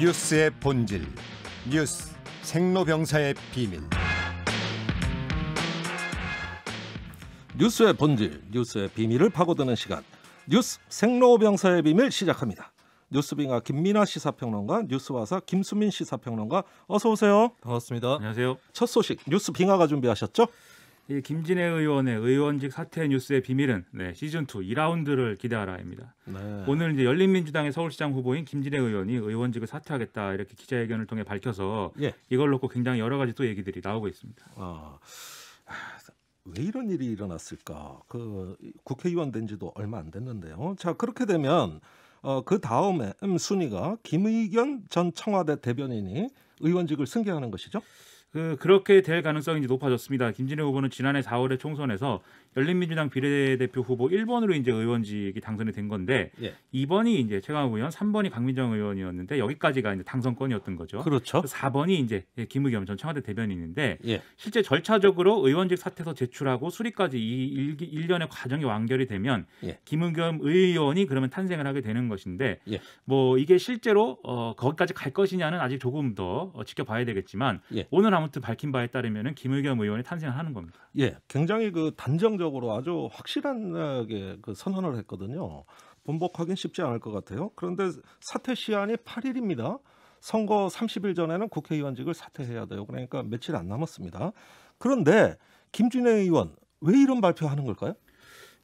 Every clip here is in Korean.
뉴스의 본질 뉴스 생로병사의 비밀 뉴스의 본질 뉴스의 비밀을 파고드는 시간 뉴스 생로병사의 비밀 시작합니다. 뉴스빙하 김민아 시사평론가, 뉴스와사 김수민 시사평론가 어서 오세요. 반갑습니다. 안녕하세요. 첫 소식 뉴스빙하가 준비하셨죠? 이 김진애 의원의 의원직 사퇴 뉴스의 비밀은 네, 시즌 2 2라운드를 기대하라입니다. 네. 오늘 이제 열린민주당의 서울시장 후보인 김진애 의원이 의원직을 사퇴하겠다 이렇게 기자회견을 통해 밝혀서 예. 이걸 놓고 굉장히 여러 가지 또 얘기들이 나오고 있습니다. 아. 왜 이런 일이 일어났을까? 그 국회의원 된지도 얼마 안 됐는데요. 자 그렇게 되면 어, 그 다음에 음, 순위가 김의견 전 청와대 대변인이 의원직을 승계하는 것이죠. 그 그렇게 될 가능성이 높아졌습니다. 김진애 후보는 지난해 4월에 총선에서 열린민주당 비례대표 후보 1번으로 이제 의원직이 당선이 된 건데 예. 2번이 이제 최강욱 의원, 3번이 강민정 의원이었는데 여기까지가 이제 당선권이었던 거죠. 그렇죠. 4번이 이제 김의겸 전 청와대 대변인인데 예. 실제 절차적으로 의원직 사퇴서 제출하고 수리까지 이 1, 년의 과정이 완결이 되면 예. 김의겸 의원이 그러면 탄생을 하게 되는 것인데 예. 뭐 이게 실제로 어, 거기까지 갈 것이냐는 아직 조금 더 어, 지켜봐야 되겠지만 예. 오늘 아무튼 밝힌 바에 따르면 김의겸 의원이 탄생을 하는 겁니다. 예, 굉장히 그 단정 결정적으로 아주 확실하게 그 선언을 했거든요. 번복하기는 쉽지 않을 것 같아요. 그런데 사퇴 시한이 8일입니다. 선거 30일 전에는 국회의원직을 사퇴해야 돼요. 그러니까 며칠 안 남았습니다. 그런데 김준혜 의원 왜 이런 발표하는 걸까요?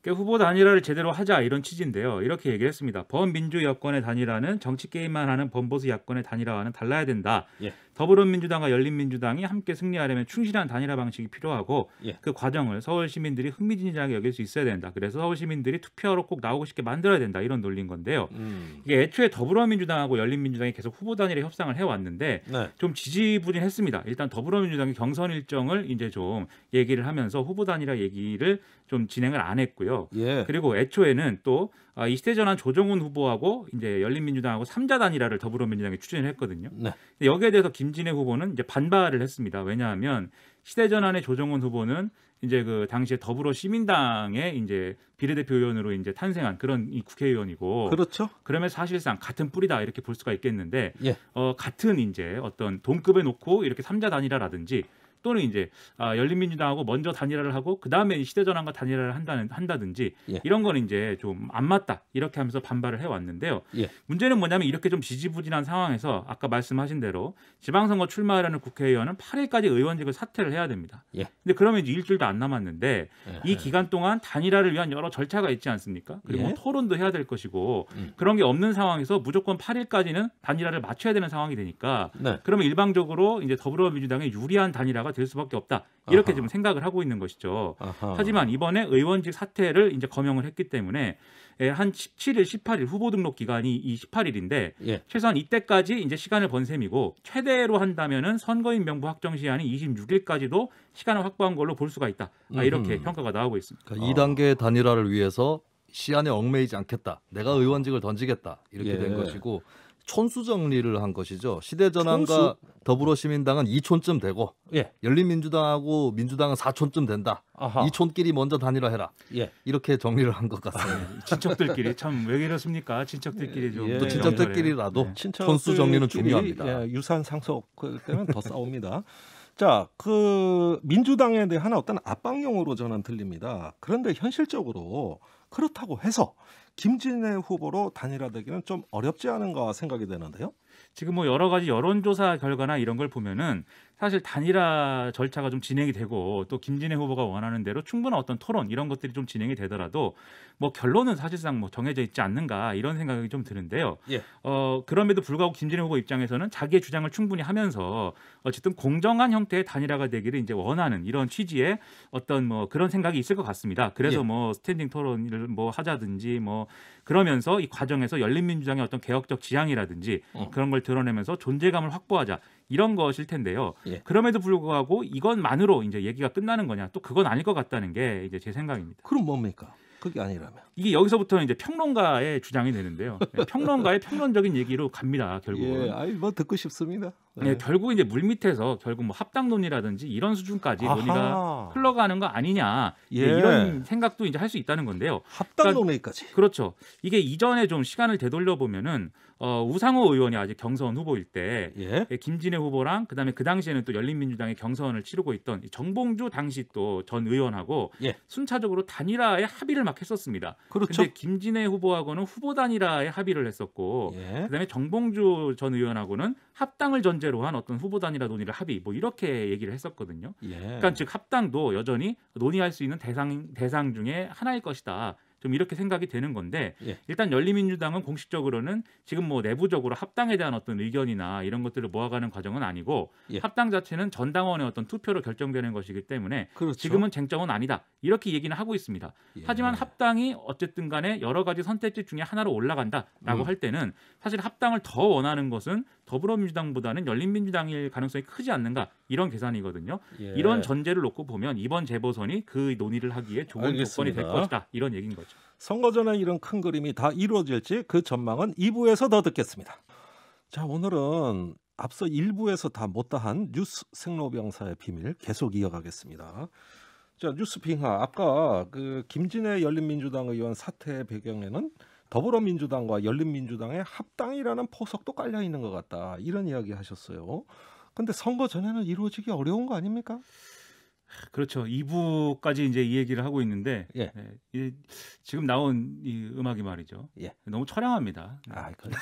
그러니까 후보 단일화를 제대로 하자 이런 취지인데요. 이렇게 얘기했습니다. 범민주 여권의 단일화는 정치 게임만 하는 범보수 야권의 단일화와는 달라야 된다. 예. 더불어민주당과 열린민주당이 함께 승리하려면 충실한 단일화 방식이 필요하고 예. 그 과정을 서울 시민들이 흥미진진하게 여길 수 있어야 된다. 그래서 서울 시민들이 투표하러 꼭 나오고 싶게 만들어야 된다. 이런 논리인 건데요. 음. 이게 애초에 더불어민주당하고 열린민주당이 계속 후보 단일화 협상을 해왔는데 네. 좀 지지부진했습니다. 일단 더불어민주당이 경선 일정을 이제 좀 얘기를 하면서 후보 단일화 얘기를 좀 진행을 안 했고요. 예. 그리고 애초에는 또 아, 이시대 전환 조정훈 후보하고 이제 열린민주당하고 삼자단일화를 더불어민주당이 추진을 했거든요. 네. 근데 여기에 대해서 김진애 후보는 이제 반발을 했습니다. 왜냐하면 시대 전환의 조정훈 후보는 이제 그 당시에 더불어 시민당의 이제 비례대표 의원으로 이제 탄생한 그런 이 국회의원이고 그렇죠. 그러면 사실상 같은 뿌리다 이렇게 볼 수가 있겠는데 예. 어 같은 이제 어떤 동급에 놓고 이렇게 삼자 단일화라든지 또는 이제 아, 열린민주당하고 먼저 단일화를 하고 그 다음에 시대전환과 단일화를 한다는 한다든지 예. 이런 거는 이제 좀 안 맞다 이렇게 하면서 반발을 해왔는데요. 예. 문제는 뭐냐면 이렇게 좀 지지부진한 상황에서 아까 말씀하신 대로 지방선거 출마하려는 국회의원은 8일까지 의원직을 사퇴를 해야 됩니다. 그런데 예. 그러면 이제 일주일도 안 남았는데 이 예. 기간 동안 단일화를 위한 여러 절차가 있지 않습니까? 그리고 예. 토론도 해야 될 것이고 음. 그런 게 없는 상황에서 무조건 8일까지는 단일화를 맞춰야 되는 상황이 되니까 네. 그러면 일방적으로 이제 더불어민주당의 유리한 단일화가 될 수밖에 없다. 이렇게 아하. 지금 생각을 하고 있는 것이죠. 아하. 하지만 이번에 의원직 사퇴를 이제 검명을 했기 때문에 예, 한 17일, 18일 후보 등록 기간이 이 18일인데 예. 최소한 이때까지 이제 시간을 번 셈이고 최대로 한다면은 선거인 명부 확정 시한이 26일까지도 시간을 확보한 걸로 볼 수가 있다. 아, 이렇게 음. 평가가 나오고 있습니다. 그러니까 2단계 단일화를 위해서 시한에 얽매이지 않겠다. 내가 의원직을 던지겠다. 이렇게 예. 된 것이고 촌수 정리를 한 것이죠. 시대전환과 촌수? 더불어시민당은 2촌쯤 되고 예. 열린민주당하고 민주당은 4촌쯤 된다. 아하. 2촌끼리 먼저 단일화 해라. 예. 이렇게 정리를 한 것 같습니다. 예. 친척들끼리 참 왜 이렇습니까? 친척들끼리 좀 예. 또 친척들끼리라도 예. 촌수 정리는 중요합니다. 예, 유산 상속 때면더 싸웁니다. 자, 그 민주당에 대한 어떤 압박용으로 저는 들립니다. 그런데 현실적으로 그렇다고 해서 김진애 후보로 단일화되기는 좀 어렵지 않은가 생각이 되는데요. 지금 뭐 여러 가지 여론조사 결과나 이런 걸 보면은 사실 단일화 절차가 좀 진행이 되고 또 김진애 후보가 원하는 대로 충분한 어떤 토론 이런 것들이 좀 진행이 되더라도 뭐 결론은 사실상 뭐 정해져 있지 않는가 이런 생각이 좀 드는데요. 예. 어 그럼에도 불구하고 김진애 후보 입장에서는 자기의 주장을 충분히 하면서 어쨌든 공정한 형태의 단일화가 되기를 이제 원하는 이런 취지의 어떤 뭐 그런 생각이 있을 것 같습니다. 그래서 예. 뭐 스탠딩 토론을 뭐 하자든지 뭐 그러면서 이 과정에서 열린민주당의 어떤 개혁적 지향이라든지 어. 그런 걸 드러내면서 존재감을 확보하자 이런 것일 텐데요. 예. 그럼에도 불구하고 이것만으로 이제 얘기가 끝나는 거냐 또 그건 아닐 것 같다는 게 이제 제 생각입니다. 그럼 뭡니까? 그게 아니라면 이게 여기서부터 이제 평론가의 주장이 되는데요. 예, 평론가의 평론적인 얘기로 갑니다. 결국은. 예, 아니 뭐 듣고 싶습니다. 네. 네, 결국 이제 물 밑에서 결국 뭐 합당 논의라든지 이런 수준까지 아하. 논의가 흘러가는 거 아니냐 예. 네, 이런 생각도 이제 할 수 있다는 건데요. 합당 그러니까, 논의까지. 그렇죠. 이게 이전에 좀 시간을 되돌려 보면은 어, 우상호 의원이 아직 경선 후보일 때 예? 예 김진애 후보랑 그다음에 그 당시에는 또 열린민주당의 경선을 치르고 있던 정봉주 당시 또 전 의원하고 예. 순차적으로 단일화에 합의를 막 했었습니다. 그렇죠. 근데 김진애 후보하고는 후보 단일화에 합의를 했었고 예? 그다음에 정봉주 전 의원하고는 합당을 전제로 한 어떤 후보 단일화 논의를 합의 뭐 이렇게 얘기를 했었거든요. 예. 그러니까 즉 합당도 여전히 논의할 수 있는 대상 대상 중에 하나일 것이다. 좀 이렇게 생각이 되는 건데 예. 일단 열린민주당은 공식적으로는 지금 뭐 내부적으로 합당에 대한 어떤 의견이나 이런 것들을 모아가는 과정은 아니고 예. 합당 자체는 전당원의 어떤 투표로 결정되는 것이기 때문에 그렇죠. 지금은 쟁점은 아니다 이렇게 얘기는 하고 있습니다. 예. 하지만 합당이 어쨌든 간에 여러 가지 선택지 중에 하나로 올라간다라고 음. 할 때는 사실 합당을 더 원하는 것은 더불어민주당보다는 열린민주당일 가능성이 크지 않는가 이런 계산이거든요. 예. 이런 전제를 놓고 보면 이번 재보선이 그 논의를 하기에 좋은 조건이 될 것이다 이런 얘기인 거죠. 선거 전에 이런 큰 그림이 다 이루어질지 그 전망은 2부에서 더 듣겠습니다. 자 오늘은 앞서 1부에서 다 못다한 뉴스 생로병사의 비밀 계속 이어가겠습니다. 자 뉴스 빙하 아까 그 김진애 열린민주당 의원 사태 배경에는 더불어민주당과 열린민주당의 합당이라는 포석도 깔려 있는 것 같다 이런 이야기 하셨어요. 근데 선거 전에는 이루어지기 어려운 거 아닙니까? 그렇죠. 2부까지 이제 이 얘기를 하고 있는데 예. 예, 지금 나온 이 음악이 말이죠. 예. 너무 처량합니다. 아, 참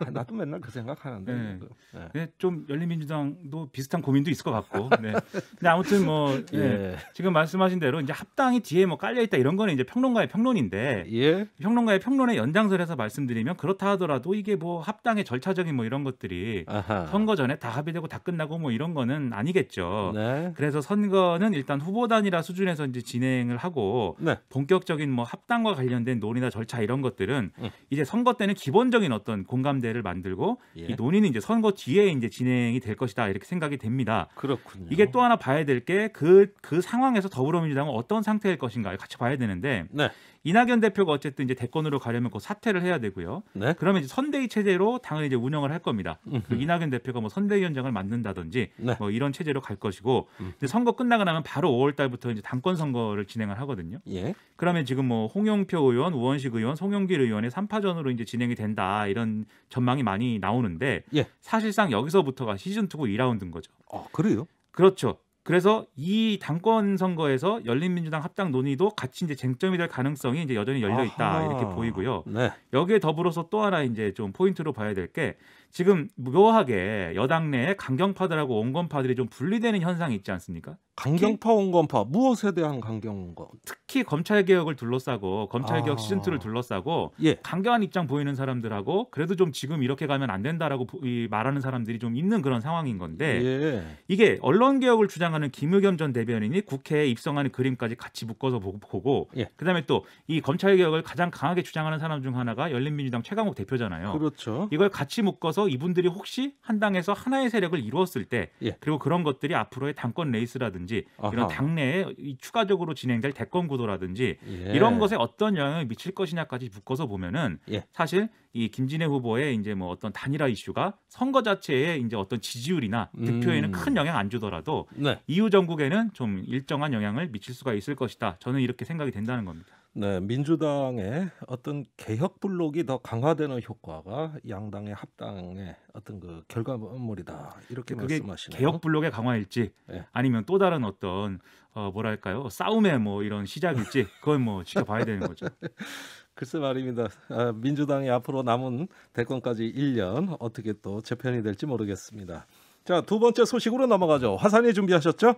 아, 나도 맨날 그 생각하는데. 네. 예. 네. 그, 예. 예, 좀 열린민주당도 비슷한 고민도 있을 것 같고. 네. 근데 아무튼 뭐 예. 지금 말씀하신 대로 이제 합당이 뒤에 뭐 깔려 있다 이런 거는 이제 평론가의 평론인데 평론가의 평론의 연장선에서 말씀드리면 그렇다 하더라도 이게 뭐 합당의 절차적인 뭐 이런 것들이 아하. 선거 전에 다 합의되고 다 끝나고 뭐 이런 거는 아니겠죠. 네. 그래서 선거 부분는 일단 후보 단이라 수준에서 이제 진행을 하고 네. 본격적인 뭐 합당과 관련된 논의나 절차 이런 것들은 음. 이제 선거 때는 기본적인 어떤 공감대를 만들고 예. 이 논의는 이제 선거 뒤에 이제 진행이 될 것이다 이렇게 생각이 됩니다. 그렇군요. 이게 또 하나 봐야 될 게 그그 그 상황에서 더불어민주당은 어떤 상태일 것인가 같이 봐야 되는데 네. 이낙연 대표가 어쨌든 이제 대권으로 가려면 그 사퇴를 해야 되고요. 네? 그러면 이제 선대위 체제로 당을 이제 운영을 할 겁니다. 그 이낙연 대표가 뭐 선대위원장을 만든다든지 네. 뭐 이런 체제로 갈 것이고 음. 이 선거 끝나고 나면 바로 5월 달부터 이제 당권 선거를 진행을 하거든요. 예. 그러면 지금 뭐 홍영표 의원, 우원식 의원, 송영길 의원의 3파전으로 이제 진행이 된다 이런 전망이 많이 나오는데 예. 사실상 여기서부터가 시즌 2고 2라운드인 거죠. 아, 그래요? 그렇죠. 그래서 이 당권 선거에서 열린민주당 합당 논의도 같이 이제 쟁점이 될 가능성이 이제 여전히 열려 있다 아하. 이렇게 보이고요. 네. 여기에 더불어서 또 하나 이제 좀 포인트로 봐야 될게 지금 묘하게 여당 내에 강경파들하고 온건파들이 좀 분리되는 현상이 있지 않습니까? 강경파 온건파 무엇에 대한 강경파? 특히 검찰 개혁을 둘러싸고 검찰 개혁 아... 시즌 2를 둘러싸고 예. 강경한 입장 보이는 사람들하고 그래도 좀 지금 이렇게 가면 안 된다라고 말하는 사람들이 좀 있는 그런 상황인 건데 예. 이게 언론 개혁을 주장하는 김의겸 전 대변인이 국회에 입성하는 그림까지 같이 묶어서 보고 예. 그다음에 또 이 검찰 개혁을 가장 강하게 주장하는 사람 중 하나가 열린민주당 최강욱 대표잖아요. 그렇죠. 이걸 같이 묶어서 따라서 이분들이 혹시 한 당에서 하나의 세력을 이루었을 때 예. 그리고 그런 것들이 앞으로의 당권 레이스라든지 아하. 이런 당내에 추가적으로 진행될 대권 구도라든지 예. 이런 것에 어떤 영향을 미칠 것이냐까지 묶어서 보면은 예. 사실 이 김진애 후보의 이제 뭐 어떤 단일화 이슈가 선거 자체에 이제 어떤 지지율이나 득표에는 음. 큰 영향 안 주더라도 네. 이후 전국에는 좀 일정한 영향을 미칠 수가 있을 것이다. 저는 이렇게 생각이 된다는 겁니다. 네, 민주당의 어떤 개혁 블록이 더 강화되는 효과가 양당의 합당의 어떤 그 결과물이다 이렇게 말씀하시네요. 개혁 블록의 강화일지 네. 아니면 또 다른 어떤 어, 뭐랄까요 싸움의 뭐 이런 시작일지 그걸뭐 지켜봐야 되는 거죠. 글쎄 말입니다. 아, 민주당이 앞으로 남은 대권까지 1년 어떻게 또 재편이 될지 모르겠습니다. 자 두 번째 소식으로 넘어가죠. 화산이 준비하셨죠?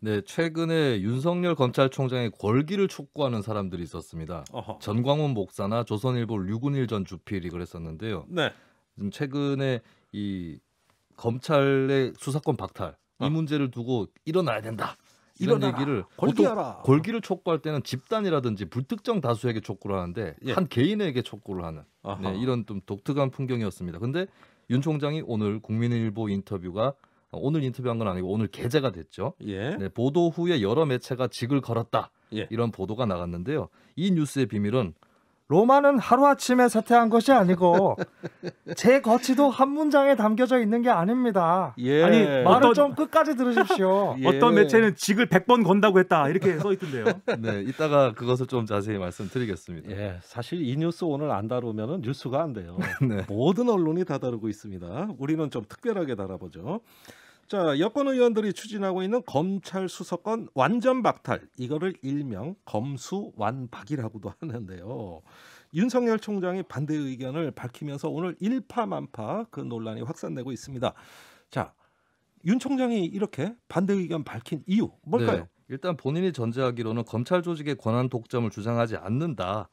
네, 최근에 윤석열 검찰총장의 권기를 촉구하는 사람들이 있었습니다. 어허. 전광훈 목사나 조선일보 류군일 전 주필이 그랬었는데요. 네. 지금 최근에 이 검찰의 수사권 박탈 어. 이 문제를 두고 일어나야 된다. 이런 일어나라. 얘기를 골기하라. 골기를 촉구할 때는 집단이라든지 불특정 다수에게 촉구를 하는데 예. 한 개인에게 촉구를 하는 네, 이런 좀 독특한 풍경이었습니다. 근데 윤 총장이 오늘 국민일보 인터뷰가 오늘 인터뷰한 건 아니고 오늘 게재가 됐죠. 예. 네, 보도 후에 여러 매체가 직을 걸었다. 예. 이런 보도가 나갔는데요. 이 뉴스의 비밀은 로마는 하루아침에 사퇴한 것이 아니고 제 거치도 한 문장에 담겨져 있는 게 아닙니다. 예. 아니 말을 어떤, 좀 끝까지 들으십시오. 예. 어떤 매체는 직을 100번 건다고 했다 이렇게 써 있던데요. 네, 이따가 그것을 좀 자세히 말씀드리겠습니다. 예, 사실 이 뉴스 오늘 안 다루면 뉴스가 안 돼요. 네. 모든 언론이 다 다루고 있습니다. 우리는 좀 특별하게 다뤄보죠. 자 여권 의원들이 추진하고 있는 검찰 수사권 완전 박탈 이거를 일명 검수완박이라고도 하는데요. 윤석열 총장이 반대 의견을 밝히면서 오늘 일파만파 그 논란이 확산되고 있습니다. 자, 윤 총장이 이렇게 반대 의견 밝힌 이유 뭘까요? 네, 일단 본인이 전제하기로는 검찰 조직의 권한 독점을 주장하지 않는다.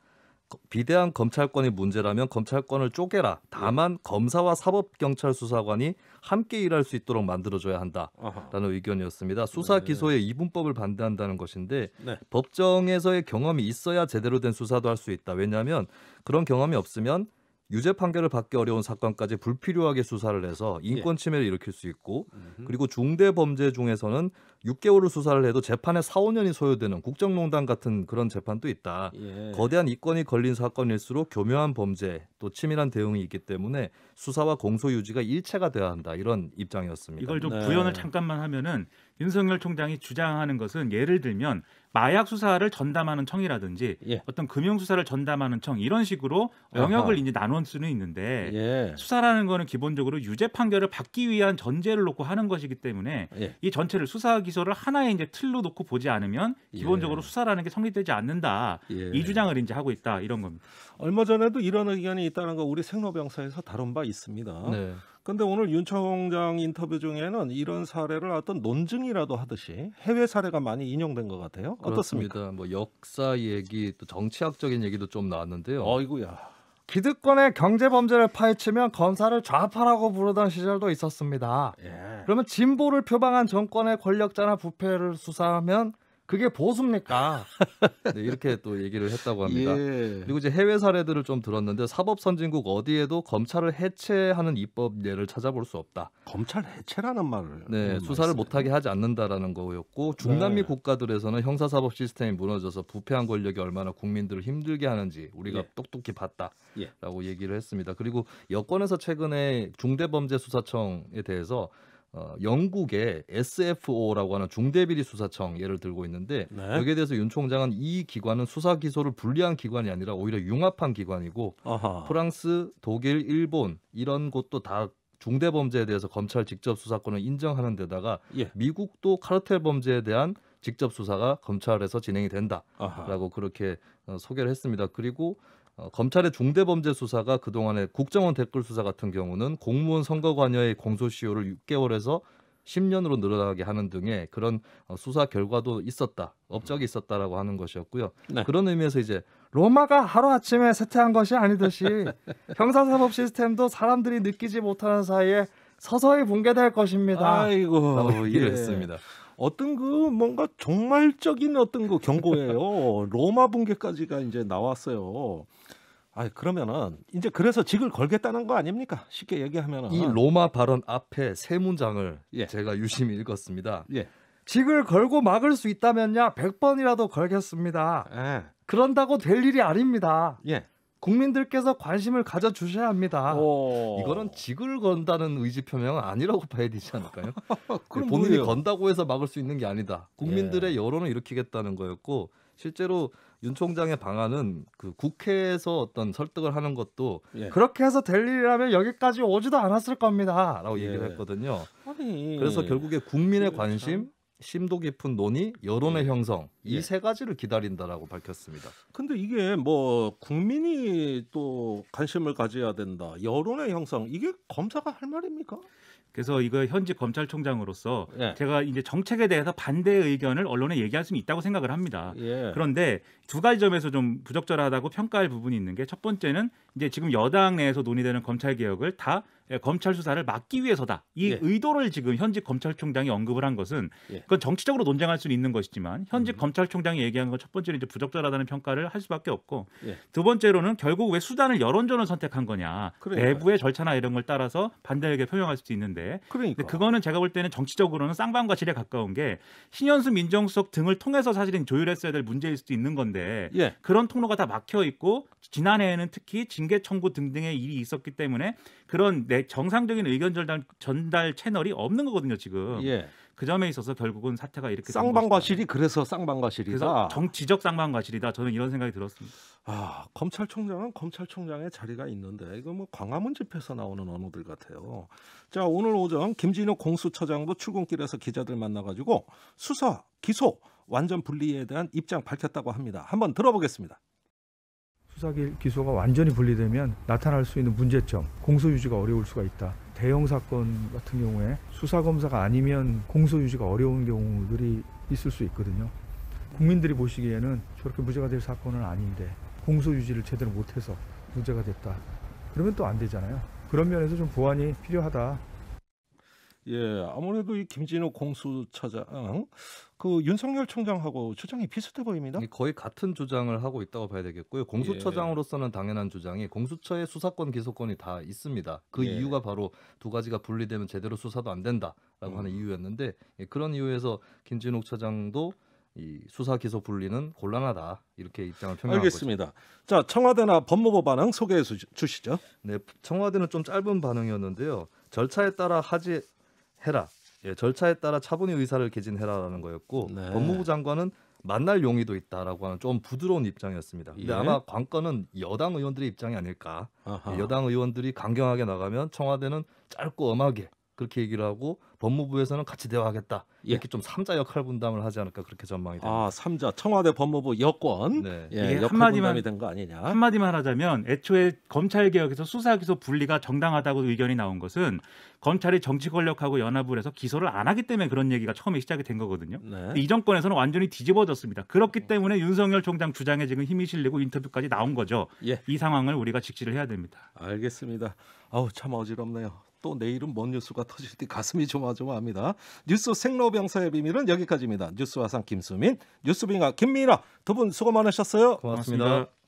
비대한 검찰권이 문제라면 검찰권을 쪼개라. 예. 다만 검사와 사법 경찰 수사관이 함께 일할 수 있도록 만들어줘야 한다라는 아하. 의견이었습니다. 수사 네. 기소의 이분법을 반대한다는 것인데 네. 법정에서의 경험이 있어야 제대로 된 수사도 할 수 있다. 왜냐하면 그런 경험이 없으면 유죄 판결을 받기 어려운 사건까지 불필요하게 수사를 해서 인권 예. 침해를 일으킬 수 있고 그리고 중대 범죄 중에서는 6개월을 수사를 해도 재판에 4, 5년이 소요되는 국정농단 같은 그런 재판도 있다. 예. 거대한 이권이 걸린 사건일수록 교묘한 범죄 또 치밀한 대응이 있기 때문에 수사와 공소 유지가 일체가 돼야 한다 이런 입장이었습니다. 이걸 좀 네. 구현을 잠깐만 하면은 윤석열 총장이 주장하는 것은 예를 들면 마약 수사를 전담하는 청이라든지 예. 어떤 금융 수사를 전담하는 청 이런 식으로 영역을 아하. 이제 나눌 수는 있는데 예. 수사라는 거는 기본적으로 유죄 판결을 받기 위한 전제를 놓고 하는 것이기 때문에 예. 이 전체를 수사 기소를 하나의 이제 틀로 놓고 보지 않으면 예. 기본적으로 수사라는 게 성립되지 않는다 예. 이 주장을 이제 하고 있다 이런 겁니다. 얼마 전에도 이런 의견이 있다는 거 우리 생로병사에서 다룬 바 있습니다. 네. 근데 오늘 윤 총장 인터뷰 중에는 이런 사례를 어떤 논증이라도 하듯이 해외 사례가 많이 인용된 것 같아요. 어떻습니까? 그렇습니다. 뭐 역사 얘기 또 정치학적인 얘기도 좀 나왔는데요. 어이구야. 기득권의 경제 범죄를 파헤치면 검사를 좌파라고 부르던 시절도 있었습니다. 예. 그러면 진보를 표방한 정권의 권력자나 부패를 수사하면 그게 보수입니까? 네, 이렇게 또 얘기를 했다고 합니다. 예. 그리고 이제 해외 사례들을 좀 들었는데 사법 선진국 어디에도 검찰을 해체하는 입법 예를 찾아볼 수 없다. 검찰 해체라는 말을 네, 수사를 못 하게 하지 않는다라는 거였고 중남미 네. 국가들에서는 형사 사법 시스템이 무너져서 부패한 권력이 얼마나 국민들을 힘들게 하는지 우리가 예. 똑똑히 봤다라고 예. 얘기를 했습니다. 그리고 여권에서 최근에 중대범죄수사청에 대해서 어, 영국의 SFO라고 하는 중대비리 수사청 예를 들고 있는데 네. 여기에 대해서 윤 총장은 이 기관은 수사 기소를 분리한 기관이 아니라 오히려 융합한 기관이고 아하. 프랑스, 독일, 일본 이런 곳도 다 중대 범죄에 대해서 검찰 직접 수사권을 인정하는 데다가 예. 미국도 카르텔 범죄에 대한 직접 수사가 검찰에서 진행이 된다라고 아하. 그렇게 어, 소개를 했습니다. 그리고 어, 검찰의 중대범죄 수사가 그동안의 국정원 댓글 수사 같은 경우는 공무원 선거 관여의 공소시효를 6개월에서 10년으로 늘어나게 하는 등의 그런 어, 수사 결과도 있었다, 업적이 있었다라고 하는 것이었고요. 네. 그런 의미에서 이제 로마가 하루 아침에 쇠퇴한 것이 아니듯이 형사사법 시스템도 사람들이 느끼지 못하는 사이에 서서히 붕괴될 것입니다. 아이고, 이해했습니다. 예. 어떤 그 뭔가 정말적인 어떤 그 경고예요. 로마 붕괴까지가 이제 나왔어요. 아 그러면은 이제 그래서 직을 걸겠다는 거 아닙니까? 쉽게 얘기하면이 로마 발언 앞에 세 문장을 예. 제가 유심히 읽었습니다. 예. 직을 걸고 막을 수 있다면야 100번이라도 걸겠습니다. 예. 그런다고 될 일이 아닙니다. 예. 국민들께서 관심을 가져주셔야 합니다. 오. 어. 이거는 직을 건다는 의지 표명은 아니라고 봐야 되지 않을까요? 본인이 뭐예요? 건다고 해서 막을 수 있는 게 아니다. 국민들의 예. 여론을 일으키겠다는 거였고 실제로 윤 총장의 방안은 그 국회에서 어떤 설득을 하는 것도 예. 그렇게 해서 될 일이라면 여기까지 오지도 않았을 겁니다라고 예. 얘기를 했거든요. 아니. 그래서 결국에 국민의 관심 그렇죠. 심도 깊은 논의, 여론의 예. 형성 이세 예. 가지를 기다린다라고 밝혔습니다. 근데 이게 뭐 국민이 또 관심을 가져야 된다. 여론의 형성 이게 검사가 할 말입니까? 그래서 이거 현직 검찰총장으로서 예. 제가 이제 정책에 대해서 반대 의견을 언론에 얘기할 수는 있다고 생각을 합니다. 예. 그런데 두 가지 점에서 좀 부적절하다고 평가할 부분이 있는 게 첫 번째는 이제 지금 여당 내에서 논의되는 검찰 개혁을 다 예, 검찰 수사를 막기 위해서다. 이 예. 의도를 지금 현직 검찰총장이 언급을 한 것은 예. 그건 정치적으로 논쟁할 수 있는 것이지만 현직 음. 검찰총장이 얘기한 건 첫번째로 이제 부적절하다는 평가를 할 수밖에 없고 예. 두 번째로는 결국 왜 수단을 여론전을 선택한 거냐 그러니까요. 내부의 절차나 이런 걸 따라서 반대 에게 표명할 수도 있는데 그러니까. 그거는 제가 볼 때는 정치적으로는 쌍방과 실에 가까운 게 신현수 민정수석 등을 통해서 사실은 조율했어야 될 문제일 수도 있는 건데 예. 그런 통로가 다 막혀 있고 지난해에는 특히 징계 청구 등등의 일이 있었기 때문에 그런 내 정상적인 의견 전달, 전달 채널이 없는 거거든요 지금. 예. 그 점에 있어서 결국은 사태가 이렇게 쌍방과실이 그래서 쌍방과실이다. 정치적 쌍방과실이다. 저는 이런 생각이 들었습니다. 아 검찰총장은 검찰총장의 자리가 있는데 이거 뭐 광화문 집회에서 나오는 언어들 같아요. 자 오늘 오전 김진욱 공수처장도 출근길에서 기자들 만나가지고 수사 기소 완전 분리에 대한 입장 밝혔다고 합니다. 한번 들어보겠습니다. 수사 기소가 기 완전히 분리되면 나타날 수 있는 문제점, 공소 유지가 어려울 수가 있다. 대형 사건 같은 경우에 수사 검사가 아니면 공소 유지가 어려운 경우들이 있을 수 있거든요. 국민들이 보시기에는 저렇게 무죄가 될 사건은 아닌데 공소 유지를 제대로 못해서 문제가 됐다. 그러면 또 안 되잖아요. 그런 면에서 좀 보완이 필요하다. 예, 아무래도 이 김진호 공수처장 그 윤석열 총장하고 주장이 비슷해 보입니다. 거의 같은 주장을 하고 있다고 봐야 되겠고요. 공수처장으로서는 예. 당연한 주장이 공수처의 수사권 기소권이 다 있습니다. 그 예. 이유가 바로 두 가지가 분리되면 제대로 수사도 안 된다라고 음. 하는 이유였는데 예, 그런 이유에서 김진호 처장도이 수사 기소 분리는 곤란하다 이렇게 입장을 표명하고 알겠습니다. 자 청와대나 법무부 반응 소개해 주시죠. 네, 청와대는 좀 짧은 반응이었는데요. 절차에 따라 하지 해라. 예, 절차에 따라 차분히 의사를 개진해라라는 거였고 네. 법무부 장관은 만날 용의도 있다라고 하는 좀 부드러운 입장이었습니다. 근데 예. 아마 관건은 여당 의원들의 입장이 아닐까. 아하. 예, 여당 의원들이 강경하게 나가면 청와대는 짧고 엄하게 그렇게 얘기를 하고 법무부에서는 같이 대화하겠다 예. 이렇게 좀 삼자 역할 분담을 하지 않을까 그렇게 전망이 됩니다. 아 삼자 청와대 법무부 여권 네. 예, 이게 한마디만 된거 아니냐? 한마디만 하자면 애초에 검찰 개혁에서 수사 기소 분리가 정당하다고 의견이 나온 것은 검찰이 정치 권력하고 연합을 해서 기소를 안 하기 때문에 그런 얘기가 처음에 시작이 된 거거든요. 네. 이 정권에서는 완전히 뒤집어졌습니다. 그렇기 때문에 윤석열 총장 주장에 지금 힘이 실리고 인터뷰까지 나온 거죠. 예. 이 상황을 우리가 직시를 해야 됩니다. 알겠습니다. 아우 참 어지럽네요. 또 내일은 뭔 뉴스가 터질지 가슴이 조마조마합니다. 뉴스 생로병사의 비밀은 여기까지입니다. 뉴스 화상 김수민, 뉴스빙하 김민아 두분 수고 많으셨어요. 고맙습니다. 고맙습니다.